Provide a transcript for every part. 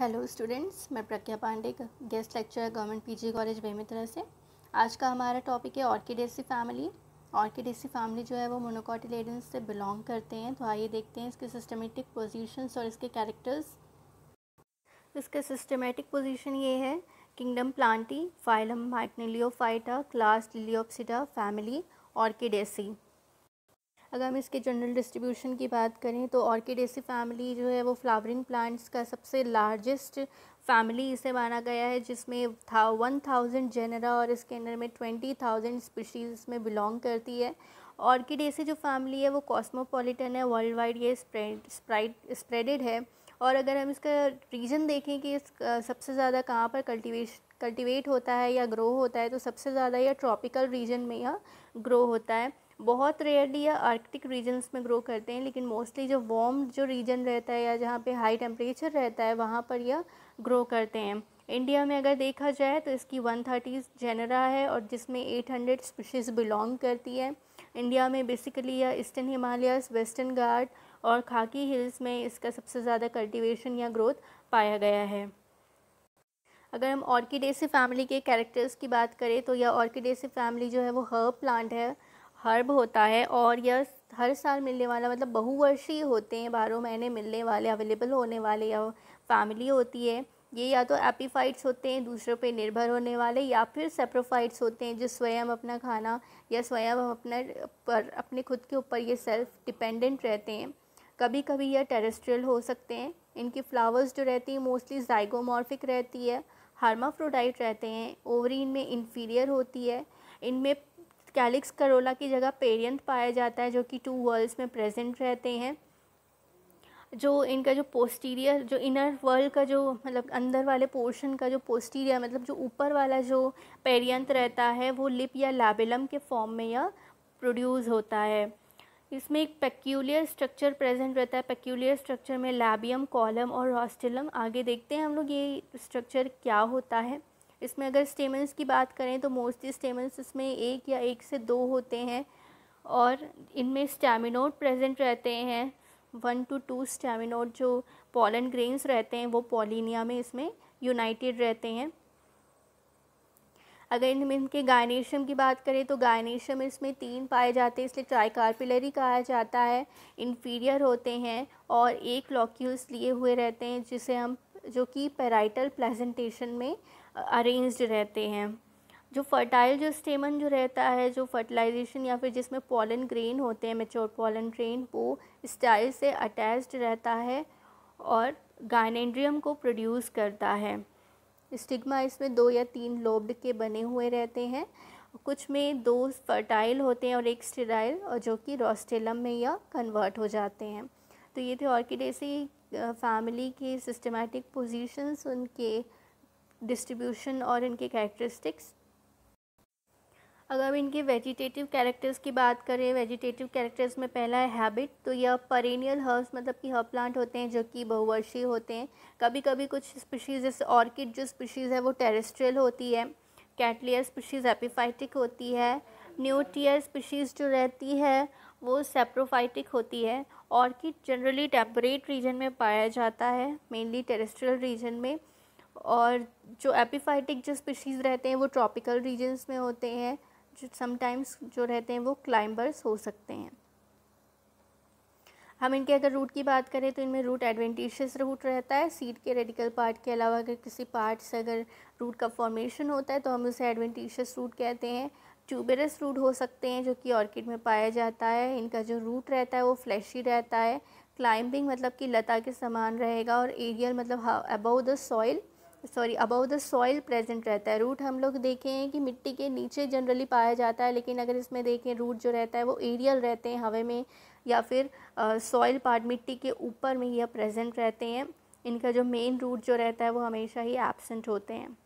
hello students मैं Pragya Pandey guest lecture government PG college Bemetara से आज का हमारा टॉपिक है ऑर्किडेसी फैमिली ऑर्किडेसी फैमिली जो है वो मोनोकॉटिलेडन से बिलोंग करते हैं तो आइए देखते हैं इसके सिस्टमेटिक पोजीशंस और इसके कैरेक्टर्स इसके सिस्टमेटिक पोजिशन ये है kingdom Plantae phylum Magnoliophyta class Liliopsida family Orchidaceae अगर हम इसके जनरल डिस्ट्रीब्यूशन की बात करें तो ऑर्किडेसी फैमिली जो है वो फ्लावरिंग प्लांट्स का सबसे लार्जेस्ट फैमिली इसे माना गया है जिसमें था वन थाउजेंड जेनरा और इसके अंदर में ट्वेंटी थाउजेंड स्पीशीज़ में बिलोंग करती है ऑर्किडेसी जो फैमिली है वो कॉस्मोपॉलिटन है वर्ल्ड वाइड ये स्प्रेड स्प्रेडेड है और अगर हम इसका रीजन देखें कि इस सबसे ज़्यादा कहाँ पर कल्टीवेश कल्टिवेट होता है या ग्रो होता है तो सबसे ज़्यादा यह ट्रॉपिकल रीजन में यह ग्रो होता है बहुत रेयरली या आर्कटिक रीजन्स में ग्रो करते हैं लेकिन मोस्टली जो वॉर्म जो रीजन रहता है या जहाँ पे हाई टेम्परेचर रहता है वहाँ पर यह ग्रो करते हैं इंडिया में अगर देखा जाए तो इसकी वन थर्टी जेनरा है और जिसमें एट हंड्रेड स्पीशीज़ बिलोंग करती है इंडिया में बेसिकली यह ईस्टर्न हिमालयस वेस्टर्न घाट और खाकी हिल्स में इसका सबसे ज़्यादा कल्टिवेशन या ग्रोथ पाया गया है अगर हम ऑर्किडेसी फैमिली के कैरेक्टर्स की बात करें तो यह ऑर्किडेसी फैमिली जो है वो हर्ब प्लांट है हर्ब होता है और यह हर साल मिलने वाला मतलब बहुवर्षीय होते हैं बारह महीने मिलने वाले अवेलेबल होने वाले या फैमिली होती है ये या तो एपीफाइट्स होते हैं दूसरों पे निर्भर होने वाले या फिर सेप्रोफाइट्स होते हैं जो स्वयं अपना खाना या स्वयं अपना पर अपने खुद के ऊपर ये सेल्फ डिपेंडेंट रहते हैं कभी कभी यह टेरेस्ट्रियल हो सकते हैं इनकी फ्लावर्स जो रहती हैं मोस्टली जाइगोमॉर्फिक रहती है हार्माफ्रोडाइट रहते हैं ओवरी इनमें इन्फीरियर होती है इनमें कैलिक्स करोला की जगह पेरियंत पाया जाता है जो कि टू वर्ल्ड्स में प्रेजेंट रहते हैं जो इनका जो पोस्टीरियर जो इनर वर्ल्ड का जो मतलब अंदर वाले पोर्शन का जो पोस्टीरियर मतलब जो ऊपर वाला जो पेरियंत रहता है वो लिप या लैबेलम के फॉर्म में यह प्रोड्यूस होता है इसमें एक पेक्यूलियर स्ट्रक्चर प्रेजेंट रहता है पेक्यूलियर स्ट्रक्चर में लैबियम कॉलम और रॉस्टिलम आगे देखते हैं हम लोग ये स्ट्रक्चर क्या होता है इसमें अगर स्टेमेंस की बात करें तो मोस्टली स्टेमेंस इसमें एक या एक से दो होते हैं और इनमें स्टैमिनोट प्रेजेंट रहते हैं वन टू टू स्टैमिनोट जो पॉलन ग्रेन्स रहते हैं वो पॉलिनिया में इसमें यूनाइटेड रहते हैं अगर इनमें इनके गायनेशियम की बात करें तो गायनेशियम इसमें तीन पाए जाते हैं इसलिए कार्पिलरी कहा जाता है इन्फीरियर होते हैं और एक लॉक्यूल्स लिए हुए रहते हैं जिसे हम जो कि पेराइटल प्लेजेंटेशन में अरेंज्ड रहते हैं जो फर्टाइल जो स्टेमन जो रहता है जो फर्टिलाइजेशन या फिर जिसमें पॉलन ग्रेन होते हैं मेच्योर पॉलन ग्रेन वो स्टाइल से अटैच्ड रहता है और गाइनेड्रियम को प्रोड्यूस करता है स्टिग्मा इसमें दो या तीन लोब्ड के बने हुए रहते हैं कुछ में दो फर्टाइल होते हैं और एक स्टेराइल और जो कि रोस्टेलम में या कन्वर्ट हो जाते हैं तो ये थे ऑर्किडेसी फैमिली के सिस्टमेटिक पोजीशंस उनके डिस्ट्रीब्यूशन और इनके कैरेक्टरिस्टिक्स अगर हम इनके वेजिटेटिव कैरेक्टर्स की बात करें वेजिटेटिव कैरेक्टर्स में पहला है हैबिट तो यह परेनियल हर्ब्स मतलब कि हर्ब प्लांट होते हैं जो कि बहुवर्षीय होते हैं कभी कभी कुछ स्पीशीज़ जैसे ऑर्किड जो स्पीशीज़ है वो टेरेस्ट्रियल होती है कैटलियर स्पीशीज़ एपिफाइटिक होती है न्यूटियर स्पीशीज़ जो रहती है वो सेप्रोफाइटिक होती है ऑर्किड जनरली टेम्परेट रीजन में पाया जाता है मेनली टेरेस्ट्रियल रीजन में और जो एपिफाइटिक जो स्पीशीज़ रहते हैं वो ट्रॉपिकल रीजन्स में होते हैं जो समटाइम्स जो रहते हैं वो क्लाइंबर्स हो सकते हैं हम इनके अगर रूट की बात करें तो इनमें रूट एडवेंटिशियस रूट रहता है सीड के रेडिकल पार्ट के अलावा अगर किसी पार्ट से अगर रूट का फॉर्मेशन होता है तो हम उसे एडवेंटिशियस रूट कहते हैं ट्यूबेरस रूट हो सकते हैं जो कि ऑर्किड में पाया जाता है इनका जो रूट रहता है वो फ्लैशी रहता है क्लाइंबिंग मतलब कि लता के समान रहेगा और एरियल मतलब above the soil sorry above the soil present रहता है रूट हम लोग देखे हैं कि मिट्टी के नीचे जनरली पाया जाता है लेकिन अगर इसमें देखें रूट जो रहता है वो एरियल रहते हैं हवा में या फिर सॉइल पार्ट मिट्टी के ऊपर में यह प्रेजेंट रहते हैं इनका जो मेन रूट जो रहता है वो हमेशा ही एबसेंट होते हैं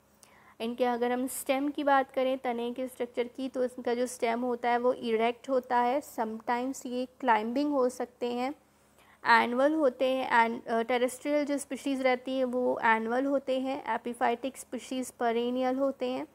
इनके अगर हम स्टेम की बात करें तने के स्ट्रक्चर की तो इनका जो स्टेम होता है वो इरेक्ट होता है समटाइम्स ये क्लाइंबिंग हो सकते हैं एनअल होते हैं एंड टेरेस्ट्रियल uh, जो स्पीशीज़ रहती हैं वो एनअल होते हैं एपीफाइटिक स्पीशीज़ परेनियल होते हैं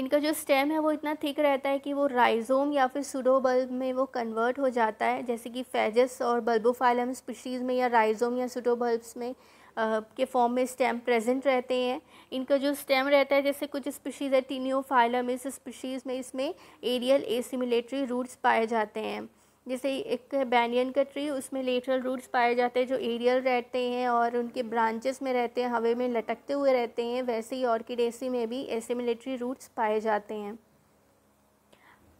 इनका जो स्टेम है वो इतना थिक रहता है कि वो राइजोम या फिर सुडो बल्ब में वो कन्वर्ट हो जाता है जैसे कि फेजस और बल्बोफाइलम स्पीशीज़ में या राइजोम या सुडो बल्ब्स में uh, के फॉर्म में स्टेम प्रेजेंट रहते हैं इनका जो स्टेम रहता है जैसे कुछ स्पीशीज़ है टीनियोफाइलम इस स्पीशीज़ में इसमें एरियल एसिमिलेटरी रूट्स पाए जाते हैं जैसे एक बैनियन का ट्री उसमें लेटरल रूट्स पाए जाते हैं जो एरियल रहते हैं और उनके ब्रांचेस में रहते हैं हवे में लटकते हुए रहते हैं वैसे ही ऑर्किडेसी में भी ऐसे मिलिट्री रूट्स पाए जाते हैं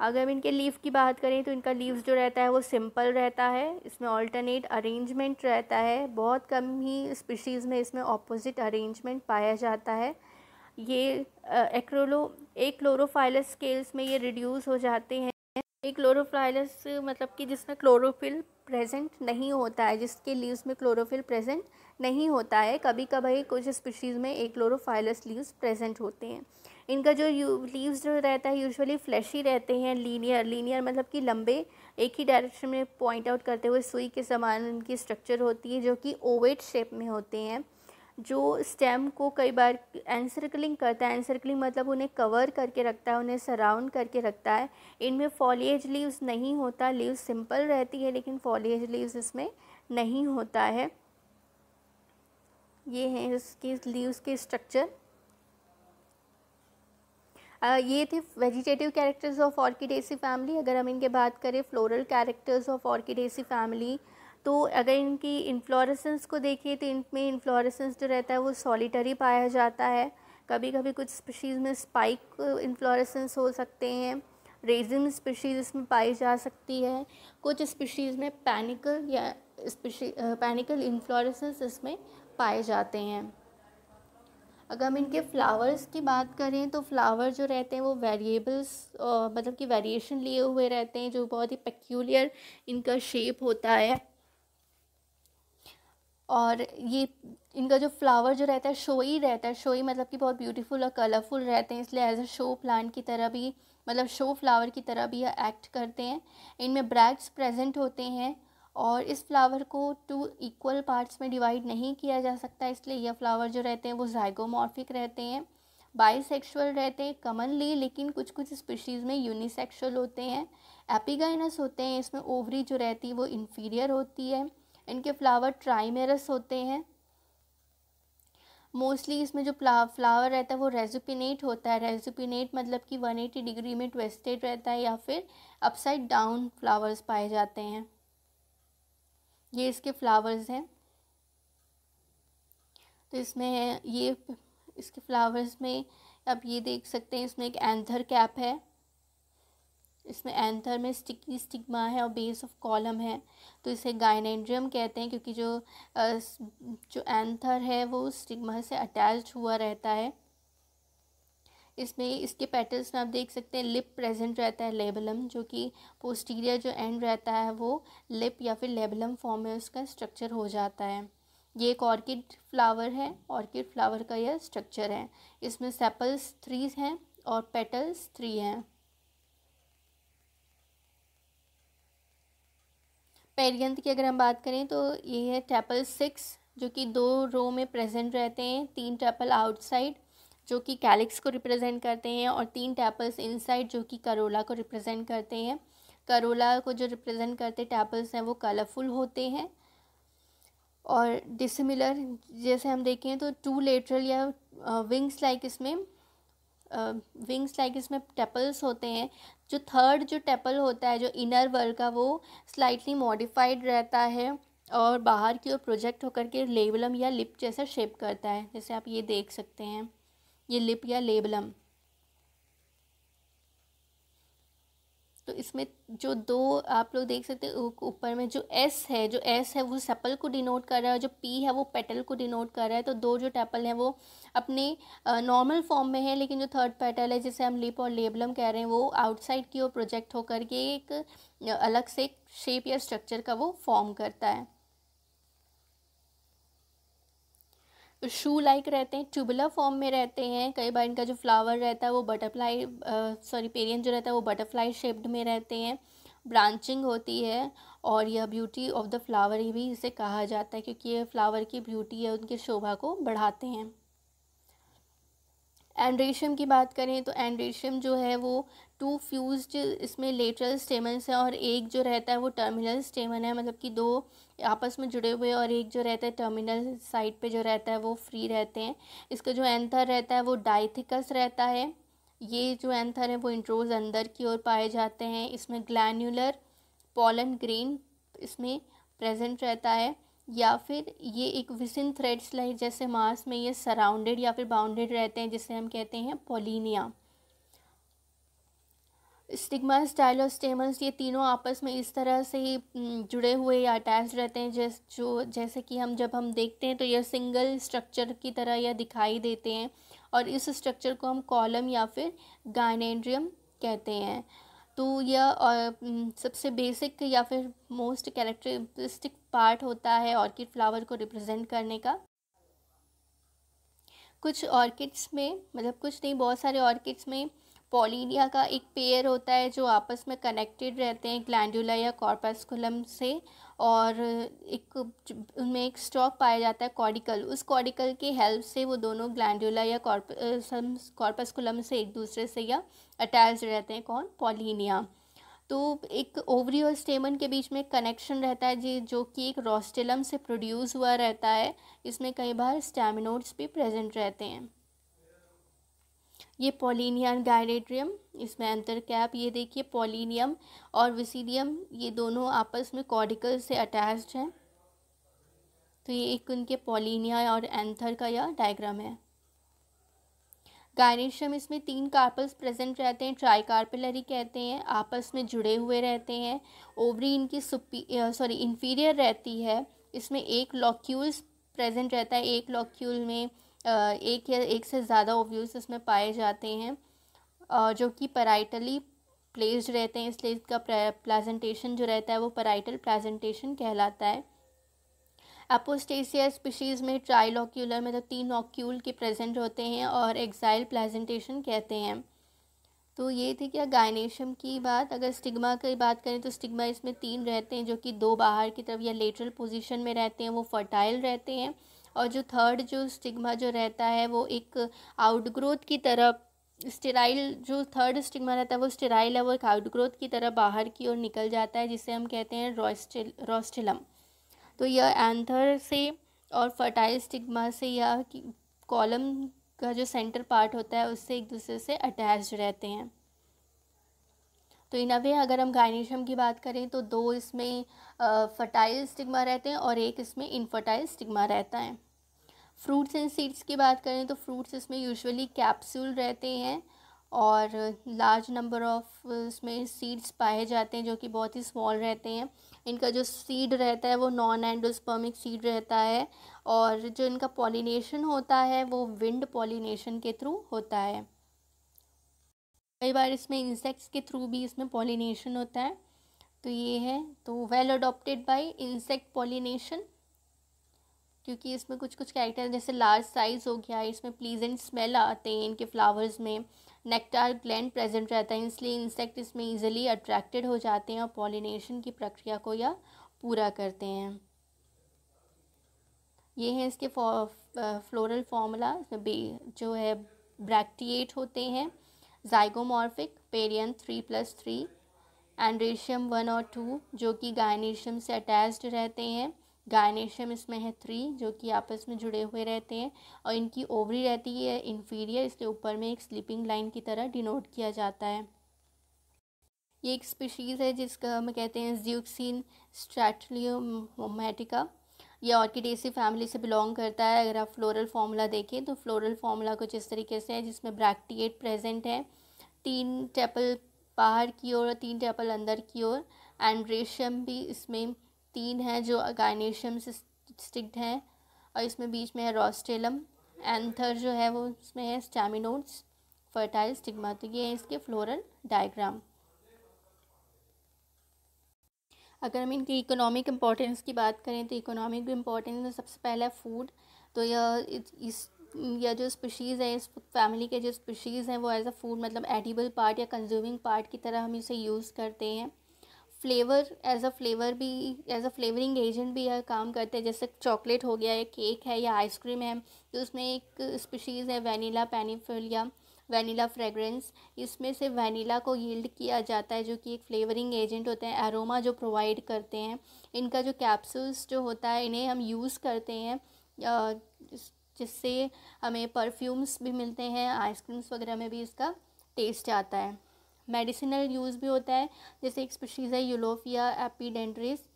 अगर हम इनके लीव की बात करें तो इनका लीव्स जो रहता है वो सिंपल रहता है इसमें ऑल्टरनेट अरेंजमेंट रहता है बहुत कम ही स्पीशीज़ में इसमें ऑपोजिट अरेंजमेंट पाया जाता है ये एक्रोलो एक क्लोरोफाइलस स्केल्स में ये रिड्यूस हो जाते हैं एक क्लोरोफ्लाइलस मतलब कि जिसमें क्लोरोफिल प्रेजेंट नहीं होता है जिसके लीव्स में क्लोरोफिल प्रेजेंट नहीं होता है कभी कभी कुछ स्पीशीज़ में एक क्लोरोफाइलस लीव्स प्रेजेंट होते हैं इनका जो लीव्स जो रहता है यूजुअली फ्लैशी रहते हैं लीनियर लीनियर मतलब कि लंबे एक ही डायरेक्शन में पॉइंट आउट करते हुए सुई के समान उनकी स्ट्रक्चर होती है जो कि ओवेट शेप में होते हैं जो स्टेम को कई बार एनसर्कलिंग करता है एनसर्कलिंग मतलब उन्हें कवर करके रखता है उन्हें सराउंड करके रखता है इनमें फॉलीज लीव्स नहीं होता लीव्स सिंपल रहती है लेकिन फॉलीज लीव्स इसमें नहीं होता है ये हैं इसके लीव्स के स्ट्रक्चर ये थे vegetative characters of Orchidaceae family अगर हम इनके बात करें floral characters of Orchidaceae family तो अगर इनकी इन्फ्लोरेसेंस को देखिए तो इनमें इन्फ्लोरेसेंस जो रहता है वो सॉलिटरी पाया जाता है कभी कभी कुछ स्पीशीज़ में स्पाइक इन्फ्लोरेसेंस हो सकते हैं रेजिन स्पीशीज़ इसमें पाई जा सकती है कुछ स्पीशीज़ में पैनिकल या स्पीशी पैनिकल इन्फ्लोरेसेंस इसमें पाए जाते हैं अगर हम इनके फ्लावर्स की बात करें तो फ्लावर जो रहते हैं वो वेरिएबल्स मतलब कि वेरिएशन लिए हुए रहते हैं जो बहुत ही पेक्यूलियर इनका शेप होता है और ये इनका जो फ्लावर जो रहता है शोई रहता है शोई मतलब कि बहुत ब्यूटीफुल और कलरफुल रहते हैं इसलिए एज अ शो प्लांट की तरह भी मतलब शो फ्लावर की तरह भी यह एक्ट करते हैं इनमें ब्रैक्स प्रेजेंट होते हैं और इस फ्लावर को टू इक्वल पार्ट्स में डिवाइड नहीं किया जा सकता इसलिए यह फ्लावर जो रहते हैं वो जाइगोमॉर्फिक रहते हैं बाइसेक्सुअल रहते हैं कमनली लेकिन कुछ कुछ स्पीशीज़ में यूनिसेक्सुअल होते हैं एपिगाइनस होते हैं इसमें ओवरी जो रहती है वो इन्फीरियर होती है इनके फ्लावर ट्राइमेरस होते हैं मोस्टली इसमें जो फ्लावर रहता है वो रेजुपिनेट होता है रेजुपिनेट मतलब कि 180 डिग्री में ट्वेस्टेड रहता है या फिर अपसाइड डाउन फ्लावर्स पाए जाते हैं ये इसके फ्लावर्स हैं तो इसमें ये इसके फ्लावर्स में आप ये देख सकते हैं इसमें एक एंथर कैप है इसमें एंथर में स्टिकी स्टिग्मा है और बेस ऑफ कॉलम है तो इसे गाइनेड्रियम कहते हैं क्योंकि जो जो एंथर है वो स्टिग्मा से अटैच हुआ रहता है इसमें इसके पेटल्स में आप देख सकते हैं लिप प्रेजेंट रहता है लेबलम जो कि पोस्टीरियर जो एंड रहता है वो लिप या फिर लेबलम फॉर्म में उसका स्ट्रक्चर हो जाता है ये एक ऑर्किड फ्लावर है ऑर्किड फ्लावर का यह स्ट्रक्चर है इसमें सेपल्स थ्री हैं और पेटल्स थ्री हैं पेरियंत की अगर हम बात करें तो ये है टेपल सिक्स जो कि दो रो में प्रेजेंट रहते हैं तीन टेपल आउटसाइड जो कि कैलिक्स को रिप्रेजेंट करते हैं और तीन टैपल्स इनसाइड जो कि करोला को रिप्रेजेंट करते हैं करोला को जो रिप्रेजेंट करते टैपल्स हैं वो कलरफुल होते हैं और डिसिमिलर जैसे हम देखें तो टू लेटरल या विंग्स लाइक इसमें विंग्स लाइक इसमें टेपल्स होते हैं जो थर्ड जो टेपल होता है जो इनर वर्ल का वो स्लाइटली मॉडिफाइड रहता है और बाहर की ओर प्रोजेक्ट होकर के लेबलम या लिप जैसा शेप करता है जैसे आप ये देख सकते हैं ये लिप या लेबलम तो इसमें जो दो आप लोग देख सकते हो ऊपर में जो एस है जो एस है वो सेपल को डिनोट कर रहा है जो पी है वो पेटल को डिनोट कर रहा है तो दो जो टेपल हैं वो अपने नॉर्मल फॉर्म में है लेकिन जो थर्ड पेटल है जिसे हम लिप और लेबलम कह रहे हैं वो आउटसाइड की ओर प्रोजेक्ट होकर के एक अलग से शेप या स्ट्रक्चर का वो फॉर्म करता है तो शू लाइक रहते हैं ट्यूबुलर फॉर्म में रहते हैं कई बार इनका जो फ्लावर रहता है वो बटरफ्लाई सॉरी पेरियन जो रहता है वो बटरफ्लाई शेप्ड में रहते हैं ब्रांचिंग होती है और यह ब्यूटी ऑफ द फ्लावर ही भी इसे कहा जाता है क्योंकि ये फ्लावर की ब्यूटी है उनकी शोभा को बढ़ाते हैं एंड्रेशियम की बात करें तो एंड्रेशियम जो है वो टू फ्यूज इसमें लेटरल स्टेमन्स है और एक जो रहता है वो टर्मिनल स्टेमन है मतलब कि दो आपस में जुड़े हुए और एक जो रहता है टर्मिनल साइड पे जो रहता है वो फ्री रहते हैं इसका जो एंथर रहता है वो डाइथिकस रहता है ये जो एंथर है वो इंट्रोज अंदर की ओर पाए जाते हैं इसमें ग्लैनुलर पॉलन ग्रेन इसमें प्रेजेंट रहता है या फिर ये एक विसिन थ्रेड्स लाइक जैसे मास में ये सराउंडेड या फिर बाउंडेड रहते हैं जिसे हम कहते हैं पोलिनिया स्टिग्मा स्टाइल और स्टेमल्स ये तीनों आपस में इस तरह से ही जुड़े हुए या अटैच रहते हैं जैस जो जैसे कि हम जब हम देखते हैं तो यह सिंगल स्ट्रक्चर की तरह यह दिखाई देते हैं और इस स्ट्रक्चर को हम कॉलम या फिर गाइनेड्रियम कहते हैं तो यह सबसे बेसिक या फिर मोस्ट कैरेक्टरिस्टिक पार्ट होता है ऑर्किड फ्लावर को रिप्रेजेंट करने का कुछ ऑर्किड्स में मतलब कुछ नहीं बहुत सारे ऑर्किड्स में पॉलीनिया का एक पेयर होता है जो आपस में कनेक्टेड रहते हैं ग्लैंडुला या कॉर्पस्कुलम से और एक उनमें एक स्टॉक पाया जाता है कॉडिकल उस कॉडिकल के हेल्प से वो दोनों ग्लैंडुला या कॉर्पस्कुलम से एक दूसरे से या अटैच रहते हैं कौन पॉलीनिया तो एक ओवरी और स्टेमन के बीच में कनेक्शन रहता है जी जो कि एक रोस्टेलम से प्रोड्यूस हुआ रहता है इसमें कई बार स्टेमिनोड्स भी प्रेजेंट रहते हैं ये पोलिनियन गायरेट्रियम इसमें अंतर कैप ये देखिए पोलिनियम और विसीडियम ये दोनों आपस में कॉर्डिकल से अटैच्ड हैं तो ये एक उनके पोलिनिया और एंथर का यह डायग्राम है गायनेशियम इसमें तीन कार्पल्स प्रेजेंट रहते हैं ट्राइकार्पलरी कहते हैं आपस में जुड़े हुए रहते हैं ओवरी इनकी सुपी सॉरी इन्फीरियर रहती है इसमें एक लॉक्यूल्स प्रेजेंट रहता है एक लॉक्यूल में एक या एक से ज़्यादा ओव्यूज़ इसमें पाए जाते हैं जो कि पैराइटली प्लेस्ड रहते हैं इसलिए इसका प्लाजेंटेशन जो रहता है वो पराइटल प्लाजेंटेशन कहलाता है अपोस्टेसिया स्पीशीज़ में ट्राइलॉक्यूलर मतलब तो तीन ऑक्यूल के प्रेजेंट होते हैं और एक्साइल प्लेजेंटेशन कहते हैं तो ये थी क्या गायनेशम की बात अगर स्टिग्मा की बात करें तो स्टिग्मा इसमें तीन रहते हैं जो कि दो बाहर की तरफ या लेटरल पोजीशन में रहते हैं वो फर्टाइल रहते हैं और जो थर्ड जो स्टिग्मा जो रहता है वो एक आउटग्रोथ की तरफ स्टेराइल जो थर्ड स्टिग्मा रहता है वो स्टेराइल है वो एक आउटग्रोथ की तरह बाहर की ओर निकल जाता है जिसे हम कहते हैं रोस्टिल रोस्टिलम तो यह एंथर से और फर्टाइल स्टिग्मा से यह कॉलम का जो सेंटर पार्ट होता है उससे एक दूसरे से अटैच रहते हैं तो इन अवे अगर हम गाइनेशम की बात करें तो दो इसमें फर्टाइल स्टिग्मा रहते हैं और एक इसमें इनफर्टाइल स्टिग्मा रहता है फ्रूट्स एंड सीड्स की बात करें तो फ्रूट्स इसमें यूजुअली कैप्सूल रहते हैं और लार्ज नंबर ऑफ इसमें सीड्स पाए जाते हैं जो कि बहुत ही स्मॉल रहते हैं इनका जो सीड रहता है वो नॉन एंडोस्पर्मिक सीड रहता है और जो इनका पॉलिनेशन होता है वो विंड पॉलिनेशन के थ्रू होता है कई बार इसमें इंसेक्ट्स के थ्रू भी इसमें पॉलिनेशन होता है तो ये है तो well adopted by insect pollination क्योंकि इसमें कुछ कुछ कैरेक्टर जैसे लार्ज साइज़ हो गया इसमें प्लीजेंट स्मेल आते हैं इनके फ्लावर्स में नेक्टार ग्लैंड प्रेजेंट रहता है इसलिए इंसेक्ट इसमें ईजिली अट्रैक्टेड हो जाते हैं और पॉलिनेशन की प्रक्रिया को यह पूरा करते हैं ये हैं इसके फॉ फ्लोरल फॉर्मूला इसमें जो है ब्रैक्टिएट होते हैं zygomorphic perianth three plus three androecium one और टू जो कि गायनेशियम से अटैच्ड रहते हैं गायनेशियम इसमें है थ्री जो कि आपस में जुड़े हुए रहते हैं और इनकी ओवरी रहती है इन्फीरियर इसके ऊपर में एक स्लीपिंग लाइन की तरह डिनोट किया जाता है ये एक स्पीशीज़ है जिसका हम कहते हैं ज्यूक्सिन स्ट्रैटलियोमेटिका ये ऑर्किडेसी फैमिली से बिलोंग करता है अगर आप फ्लोरल फार्मूला देखें तो फ्लोरल फार्मूला कुछ इस तरीके से है जिसमें ब्रैक्टिएट प्रेजेंट है तीन टेपल बाहर की ओर तीन टेपल अंदर की ओर एंड रेशम भी इसमें तीन है जो गाइनेशियम से स्टिक्ड है और इसमें बीच में है रॉस्टेलम एंथर जो है वो इसमें है स्टेमिनोड्स फर्टाइल स्टिग्मा तो ये है इसके फ्लोरल डायग्राम अगर हम इनकी इकोनॉमिक इम्पोर्टेंस की बात करें तो इकोनॉमिक इम्पोर्टेंस में सबसे पहला फ़ूड तो यह इस या जो स्पीशीज़ है इस फैमिली के जो स्पीशीज़ हैं वो एज अ फूड मतलब एडिबल पार्ट या कंज्यूमिंग पार्ट की तरह हम इसे यूज़ करते हैं फ्लेवर एज अ फ्लेवर भी एज अ फ्लेवरिंग एजेंट भी यह काम करते हैं जैसे चॉकलेट हो गया या केक है या आइसक्रीम है तो उसमें एक स्पीशीज़ है वनीला पेनीफिलिया वनीला फ्रेगरेंस इसमें से वनीला को यील्ड किया जाता है जो कि एक फ्लेवरिंग एजेंट होते हैं एरोमा जो प्रोवाइड करते हैं इनका जो कैप्सूल्स जो होता है इन्हें हम यूज़ करते हैं जिससे हमें परफ्यूम्स भी मिलते हैं आइसक्रीम्स वगैरह में भी इसका टेस्ट आता है मेडिसिनल यूज़ भी होता है जैसे एक स्पीशीज़ है यूलोफिया एपीडेंड्रिस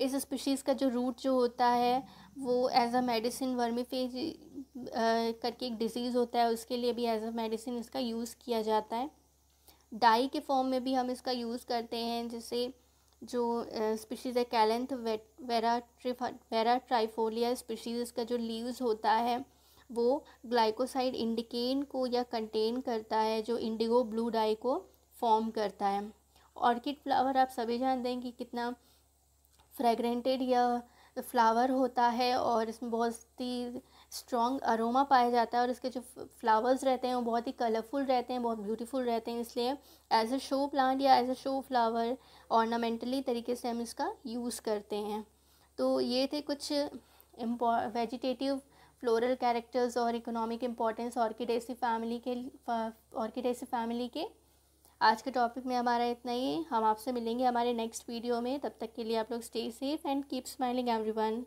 इस स्पीशीज़ का जो रूट जो होता है वो as a medicine vermifuge करके एक डिज़ीज़ होता है उसके लिए भी एज अ मेडिसिन इसका यूज़ किया जाता है डाई के फॉर्म में भी हम इसका यूज़ करते हैं जैसे जो स्पीशीज़ है कैलेंथ वेरा ट्रिफा वेरा ट्राइफोलिया स्पीशीज़ का जो लीव्स होता है वो ग्लाइकोसाइड इंडिकेन को या कंटेन करता है जो इंडिगो ब्लू डाई को फॉर्म करता है ऑर्किड फ्लावर आप सभी जानते हैं कि कितना फ्रेगरेंटेड या फ्लावर होता है और इसमें बहुत ही स्ट्रॉन्ग अरोमा पाया जाता है और इसके जो फ्लावर्स रहते हैं वो बहुत ही कलरफुल रहते हैं बहुत ब्यूटीफुल रहते हैं इसलिए एज अ शो प्लांट या as a show flower ornamentally तरीके से हम इसका यूज़ करते हैं तो ये थे कुछ इम्पॉ वेजिटेटिव फ्लोरल कैरेक्टर्स और इकोनॉमिक इम्पॉर्टेंस ऑर्किडेसी फैमिली के ऑर्किडेसी फैमिली के आज के टॉपिक में हमारा इतना ही हम आपसे मिलेंगे हमारे नेक्स्ट वीडियो में तब तक के लिए आप लोग stay safe and keep smiling everyone